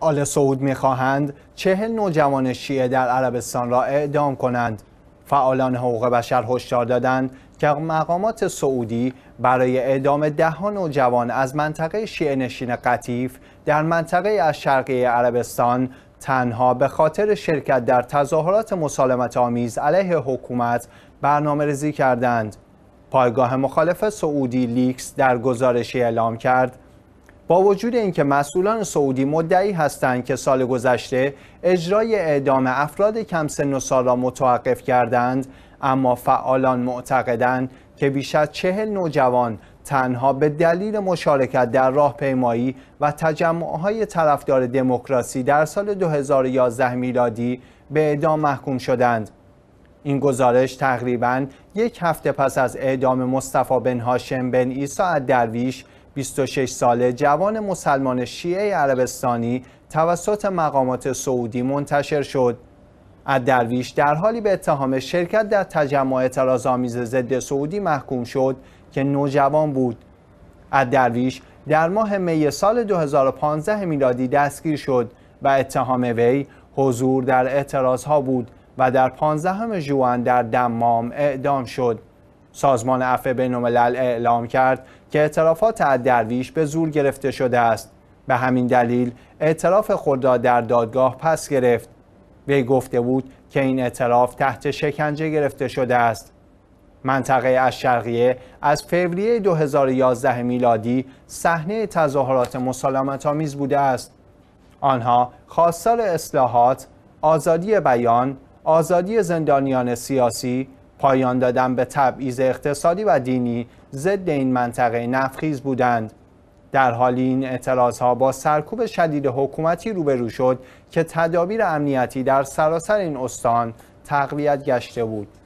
آل سعود میخواهند چهل نوجوان شیعه در عربستان را اعدام کنند. فعالان حقوق بشر هشدار دادند که مقامات سعودی برای اعدام ده نوجوان از منطقه شیعه نشین قطیف در منطقه از شرقی عربستان تنها به خاطر شرکت در تظاهرات مسالمت آمیز علیه حکومت برنامه ریزی کردند. پایگاه مخالف سعودی لیکس در گزارشی اعلام کرد با وجود اینکه مسئولان سعودی مدعی هستند که سال گذشته اجرای اعدام افراد کم سن و سال را متوقف کردند اما فعالان معتقدند که بیش از چهل نوجوان تنها به دلیل مشارکت در راهپیمایی و تجمعهای طرفدار دموکراسی در سال 2011 میلادی به اعدام محکوم شدند. این گزارش تقریبا یک هفته پس از اعدام مصطفی بن هاشم بن عیسی درویش 26 ساله جوان مسلمان شیعه عربستانی توسط مقامات سعودی منتشر شد درویش در حالی به اتهام شرکت در تجمع آمیز ضد سعودی محکوم شد که نوجوان بود درویش در ماه می سال 2015 میلادی دستگیر شد و اتهام وی حضور در ها بود و در 15 ژوئن در دمام اعدام شد سازمان عفو بین‌الملل اعلام کرد که اعترافات درویش به زور گرفته شده است به همین دلیل اعتراف خود را در دادگاه پس گرفت وی گفته بود که این اعتراف تحت شکنجه گرفته شده است منطقه شرقیه از فوریه 2011 میلادی صحنه تظاهرات آمیز بوده است آنها خواستار اصلاحات، آزادی بیان، آزادی زندانیان سیاسی، پایان دادن به تبعیض اقتصادی و دینی ضد این منطقه نفخیز بودند در حالی این اعتراض ها با سرکوب شدید حکومتی روبرو شد که تدابیر امنیتی در سراسر این استان تقویت گشته بود